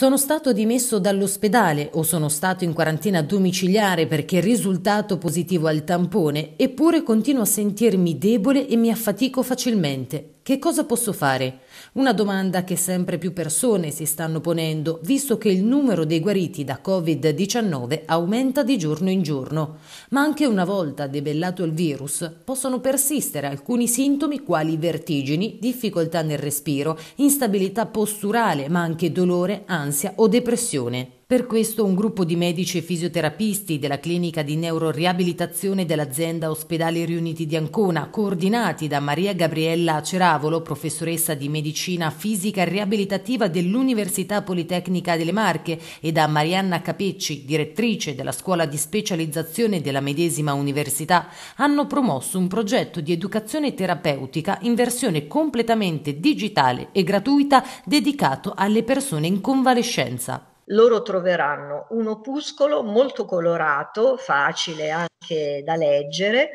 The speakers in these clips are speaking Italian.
Sono stato dimesso dall'ospedale o sono stato in quarantena domiciliare perché risultato positivo al tampone, eppure continuo a sentirmi debole e mi affatico facilmente. Che cosa posso fare? Una domanda che sempre più persone si stanno ponendo, visto che il numero dei guariti da Covid-19 aumenta di giorno in giorno. Ma anche una volta debellato il virus, possono persistere alcuni sintomi quali vertigini, difficoltà nel respiro, instabilità posturale, ma anche dolore, ansia o depressione. Per questo un gruppo di medici e fisioterapisti della clinica di neuroriabilitazione dell'azienda Ospedali Riuniti di Ancona, coordinati da Maria Gabriella Ceravolo, professoressa di medicina fisica e riabilitativa dell'Università Politecnica delle Marche, e da Marianna Capecci, direttrice della scuola di specializzazione della medesima università, hanno promosso un progetto di educazione terapeutica in versione completamente digitale e gratuita dedicato alle persone in convalescenza loro troveranno un opuscolo molto colorato, facile anche da leggere,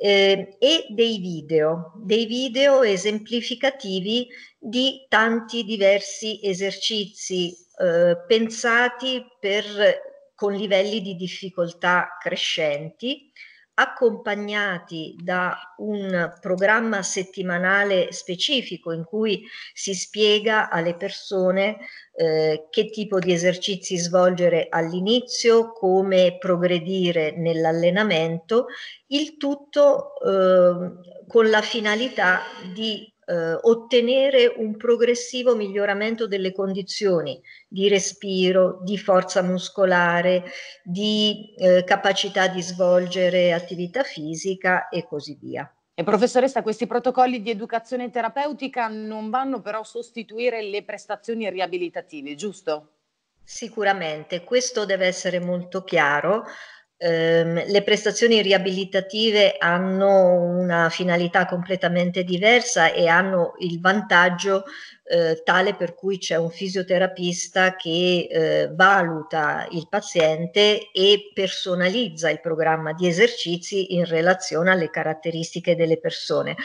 eh, e dei video, dei video esemplificativi di tanti diversi esercizi eh, pensati per, con livelli di difficoltà crescenti accompagnati da un programma settimanale specifico in cui si spiega alle persone eh, che tipo di esercizi svolgere all'inizio, come progredire nell'allenamento, il tutto eh, con la finalità di eh, ottenere un progressivo miglioramento delle condizioni di respiro, di forza muscolare, di eh, capacità di svolgere attività fisica e così via. E professoressa, questi protocolli di educazione terapeutica non vanno però a sostituire le prestazioni riabilitative, giusto? Sicuramente, questo deve essere molto chiaro, ehm, le prestazioni riabilitative hanno una finalità completamente diversa e hanno il vantaggio eh, tale per cui c'è un fisioterapista che eh, valuta il paziente e personalizza il programma di esercizi in relazione alle caratteristiche delle persone.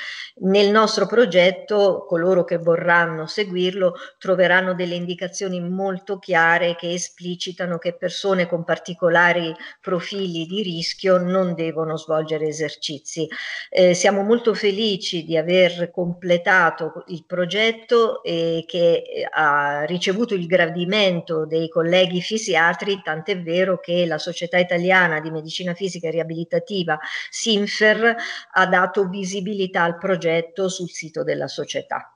Nel nostro progetto coloro che vorranno seguirlo troveranno delle indicazioni molto chiare che esplicitano che persone con particolari profili di rischio non devono svolgere esercizi. Eh, siamo molto felici di aver completato il progetto e eh, che ha ricevuto il gradimento dei colleghi fisiatri, tant'è vero che la Società Italiana di Medicina Fisica e Riabilitativa, SINFER, ha dato visibilità al progetto sul sito della società.